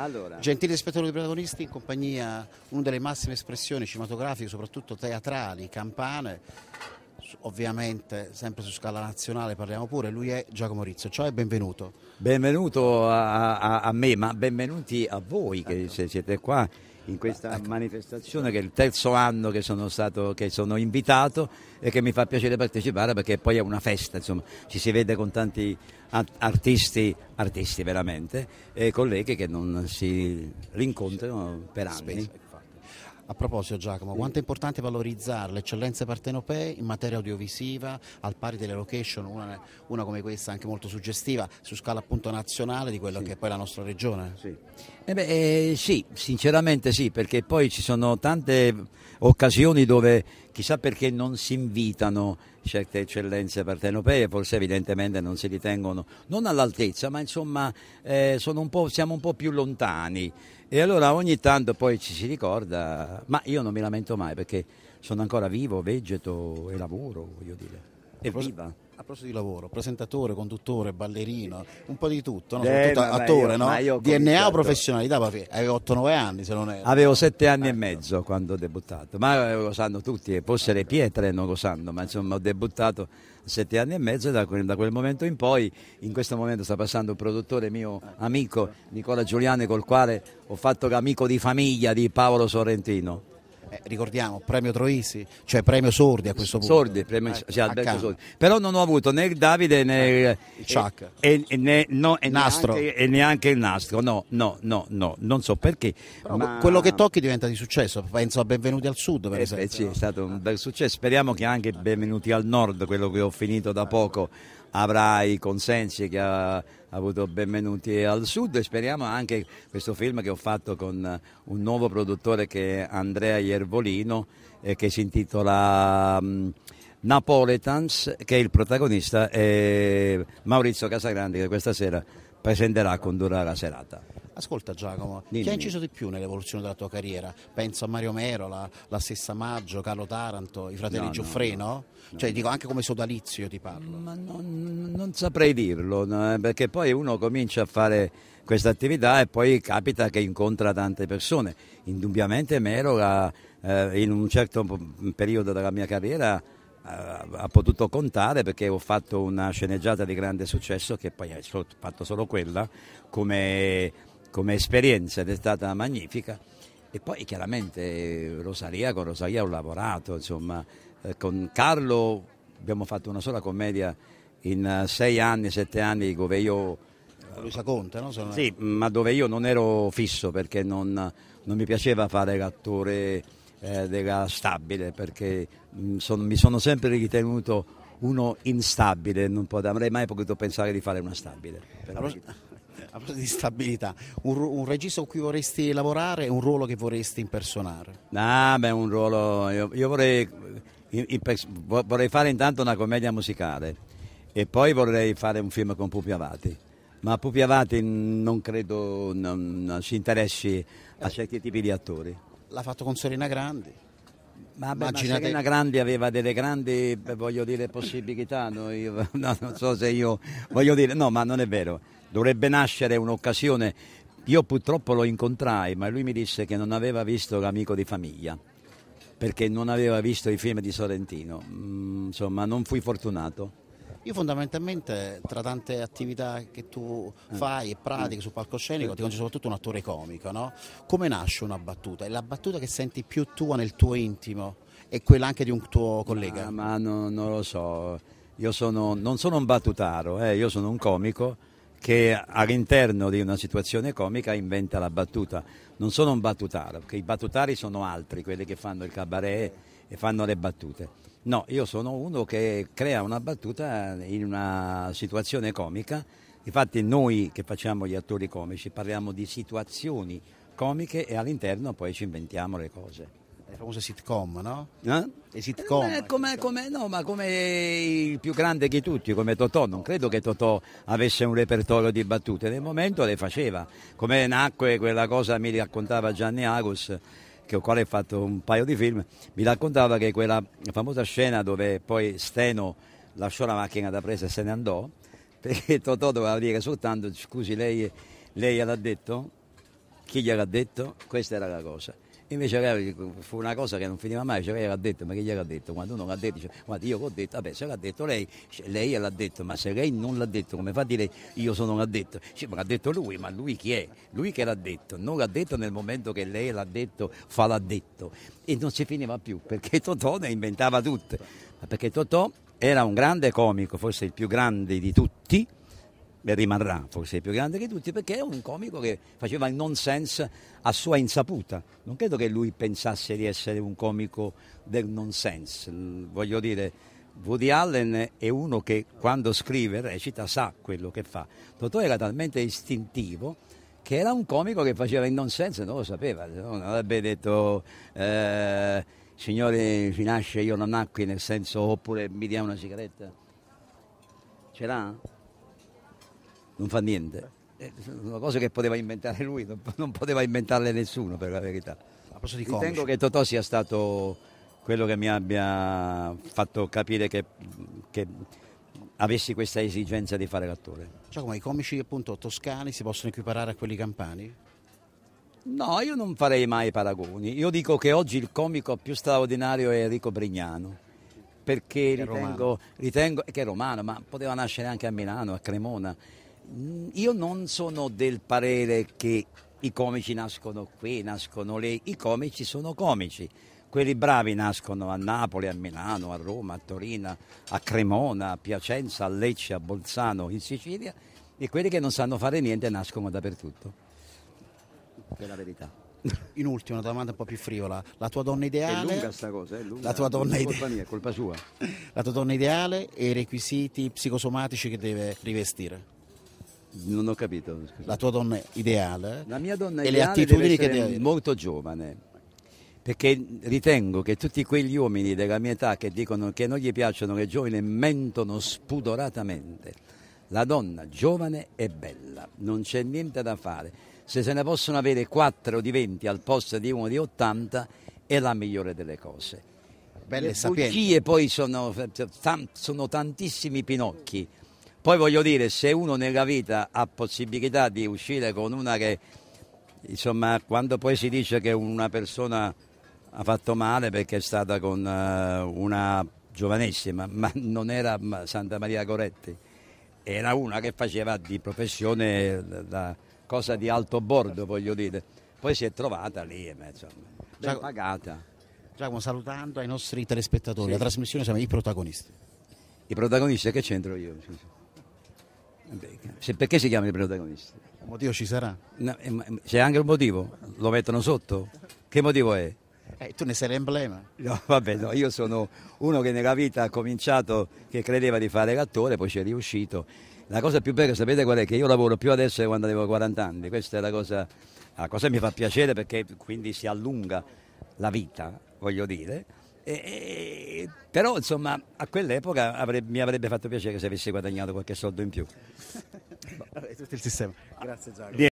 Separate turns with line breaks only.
Allora. Gentili
spettatori protagonisti, in compagnia una delle massime espressioni cinematografiche, soprattutto teatrali, campane, ovviamente sempre su scala nazionale parliamo pure, lui è Giacomo Rizzo, ciao e benvenuto.
Benvenuto a, a, a me, ma benvenuti a voi che ecco. siete qua in questa ecco. manifestazione che è il terzo anno che sono, stato, che sono invitato e che mi fa piacere partecipare perché poi è una festa, insomma, ci si vede con tanti artisti, artisti veramente, e colleghi che non si rincontrano per anni.
A proposito Giacomo, quanto è importante valorizzare le eccellenze partenopee in materia audiovisiva, al pari delle location, una, una come questa anche molto suggestiva, su scala appunto nazionale di quella sì. che è poi la nostra regione? Sì.
Eh beh, eh, sì, sinceramente sì, perché poi ci sono tante occasioni dove chissà perché non si invitano certe eccellenze partenopee, forse evidentemente non si ritengono, non all'altezza, ma insomma eh, un siamo un po' più lontani. E allora ogni tanto poi ci si ricorda, ma io non mi lamento mai perché sono ancora vivo, vegeto e lavoro, voglio dire.
Evviva! a proposito di lavoro, presentatore, conduttore, ballerino, un po' di tutto, no? eh, soprattutto attore, io, no? DNA o professionalità, perché avevo 8-9 anni se non ero.
Avevo 7 anni ecco. e mezzo quando ho debuttato, ma eh, lo sanno tutti, forse le pietre non lo sanno, ma insomma ho debuttato a 7 anni e mezzo e da quel, da quel momento in poi, in questo momento sta passando un produttore mio amico, Nicola Giuliani, col quale ho fatto l'amico di famiglia di Paolo Sorrentino eh, ricordiamo, premio Troisi,
cioè premio Sordi a questo punto. Sordi, premio, eh, cioè Alberto Sordi.
Però non ho avuto né il Davide né eh, il Ciac. Eh, e, e, né, no, e nastro. Neanche, e neanche il nastro, no, no, no, no non so perché. Ma... Quello che tocchi diventa di successo, penso a Benvenuti al Sud per eh, esempio. Beh, sì, è stato un bel successo, speriamo che anche Benvenuti al Nord, quello che ho finito da poco avrà i consensi che ha avuto benvenuti al sud e speriamo anche questo film che ho fatto con un nuovo produttore che è Andrea Iervolino eh, che si intitola um, Napoletans che il protagonista è Maurizio Casagrande che questa sera presenterà e condurrà la serata.
Ascolta Giacomo, dimmi, chi ha inciso di più nell'evoluzione della tua carriera? Penso a Mario Merola, la stessa Maggio, Carlo Taranto, i fratelli no, Gioffreno? No, no, cioè dico anche come sodalizio ti parlo. Ma
non, non saprei dirlo, eh, perché poi uno comincia a fare questa attività e poi capita che incontra tante persone. Indubbiamente Merola eh, in un certo mm, periodo della mia carriera ha potuto contare perché ho fatto una sceneggiata di grande successo che poi ho fatto solo quella come, come esperienza ed è stata magnifica e poi chiaramente eh, Rosalia con Rosalia ho lavorato insomma eh, con Carlo abbiamo fatto una sola commedia in eh, sei anni sette anni dove io
Luisa Conte, no? Sono... Sì,
ma dove io non ero fisso perché non, non mi piaceva fare l'attore eh, della stabile perché mh, mm, son, mi sono sempre ritenuto uno instabile, non pot- avrei mai potuto pensare di fare una stabile.
A proposito di stabilità, un, un, regista con cui vorresti lavorare e un ruolo che vorresti impersonare?
Ah, beh, un ruolo. Io, io vorrei, impers- vorrei, fare intanto una commedia musicale e poi vorrei fare un film con Pupi Avati. Ma Pupi Avati non credo non, non si interessi a certi tipi di attori
l'ha fatto con Serena Grandi. Ma,
beh, Immaginate... ma Serena Grandi aveva delle grandi, eh, voglio dire, possibilità. No, io, no, non so se io voglio dire, no, ma non è vero. Dovrebbe nascere un'occasione. Io purtroppo lo incontrai, ma lui mi disse che non aveva visto l'amico di famiglia perché non aveva visto i film di Sorrentino. Mm, insomma, non fui fortunato.
Io fondamentalmente tra tante attività che tu eh. fai e pratichi sul palcoscenico ti concedo soprattutto un attore comico, no? Come nasce una battuta? È la battuta che senti più tua nel tuo intimo e quella anche di un tuo collega? Ah, ma no, non lo so, io sono, non sono un
battutaro, eh, io sono un comico che all'interno di una situazione comica inventa la battuta. Non sono un battutaro, perché i battutari sono altri, quelli che fanno il cabaret e fanno le battute. No, io sono uno che crea una battuta in una situazione comica. Infatti noi che facciamo gli attori comici parliamo di situazioni comiche e all'interno poi ci inventiamo le cose
le famose sitcom, no?
Eh? Le sitcom. Eh, come, diciamo. come, no, ma come il più grande di tutti, come Totò. Non credo che Totò avesse un repertorio di battute, nel momento le faceva. Come nacque quella cosa, mi raccontava Gianni Agus, con quale ha fatto un paio di film, mi raccontava che quella famosa scena dove poi Steno lasciò la macchina da presa e se ne andò, perché Totò doveva dire soltanto scusi lei, lei l'ha detto chi gliel'ha detto? Questa era la cosa. Invece fu una cosa che non finiva mai, cioè lei l'ha detto, ma chi gliel'ha detto? Quando uno l'ha detto, dice, guarda io l'ho detto, vabbè se l'ha detto lei, cioè, lei l'ha detto, ma se lei non l'ha detto, come fa a dire io sono l'ha detto? Cioè, ma l'ha detto lui, ma lui chi è? Lui che l'ha detto, non l'ha detto nel momento che lei l'ha detto, fa l'ha detto. E non si finiva più, perché Totò ne inventava tutte. perché Totò era un grande comico, forse il più grande di tutti, rimarrà forse più grande di tutti perché è un comico che faceva il nonsense a sua insaputa. Non credo che lui pensasse di essere un comico del nonsense. Voglio dire, Woody Allen è uno che quando scrive, recita, sa quello che fa. Totò era talmente istintivo che era un comico che faceva il nonsense e non lo sapeva. Non avrebbe detto... Eh, Signore, nasce, io non nacqui, nel senso, oppure mi dia una sigaretta. Ce l'ha? non fa niente. Eh, sono cose che poteva inventare lui, non, poteva inventarle nessuno per la verità. Ritengo che Totò sia stato quello che mi abbia fatto capire che, che avessi questa esigenza di fare l'attore.
Giacomo, cioè, i comici appunto toscani si possono equiparare a quelli campani?
No, io non farei mai paragoni. Io dico che oggi il comico più straordinario è Enrico Brignano, perché che ritengo, ritengo che è romano, ma poteva nascere anche a Milano, a Cremona. Mm, io non sono del parere che i comici nascono qui, nascono lì, i comici sono comici. Quelli bravi nascono a Napoli, a Milano, a Roma, a Torino, a Cremona, a Piacenza, a Lecce, a Bolzano, in Sicilia e quelli che non sanno fare niente nascono dappertutto.
Per la verità. In ultimo, una domanda un po' più frivola. La tua donna ideale. È lunga sta cosa, è lunga. La tua donna ideale. colpa mia, colpa sua. La tua donna ideale e i requisiti psicosomatici che deve rivestire. Non ho capito. Scusa. La tua donna ideale? La mia donna ideale. E le attitudini che deve
Molto giovane. Perché ritengo che tutti quegli uomini della mia età che dicono che non gli piacciono le giovani mentono spudoratamente. La donna giovane è bella, non c'è niente da fare. Se se ne possono avere 4 di 20 al posto di uno di 80 è la migliore delle cose.
Belle Le bugie
poi sono, sono tantissimi pinocchi. Poi voglio dire, se uno nella vita ha possibilità di uscire con una che, insomma, quando poi si dice che una persona ha fatto male perché è stata con eh, una giovanissima, ma non era Santa Maria Coretti, era una che faceva di professione la cosa di alto bordo, voglio dire. Poi si è trovata lì, eh, insomma, ben pagata.
Giacomo, salutando ai nostri telespettatori, sì. la trasmissione siamo i protagonisti.
I protagonisti, che c'entro io? Se, perché si chiamano i protagonisti?
Il motivo ci sarà. No, eh,
eh, c'è anche un motivo, lo mettono sotto. Che motivo è? Eh, tu ne sei l'emblema. No, vabbè, no, io sono uno che nella vita ha cominciato, che credeva di fare l'attore, poi ci è riuscito. La cosa più bella, sapete qual è? Che io lavoro più adesso che quando avevo 40 anni. Questa è la cosa, la cosa che mi fa piacere perché quindi si allunga la vita, voglio dire
e,
però insomma a quell'epoca avrebbe, mi avrebbe fatto piacere se avessi guadagnato qualche soldo in più.
tutto il sistema. Grazie Giacomo.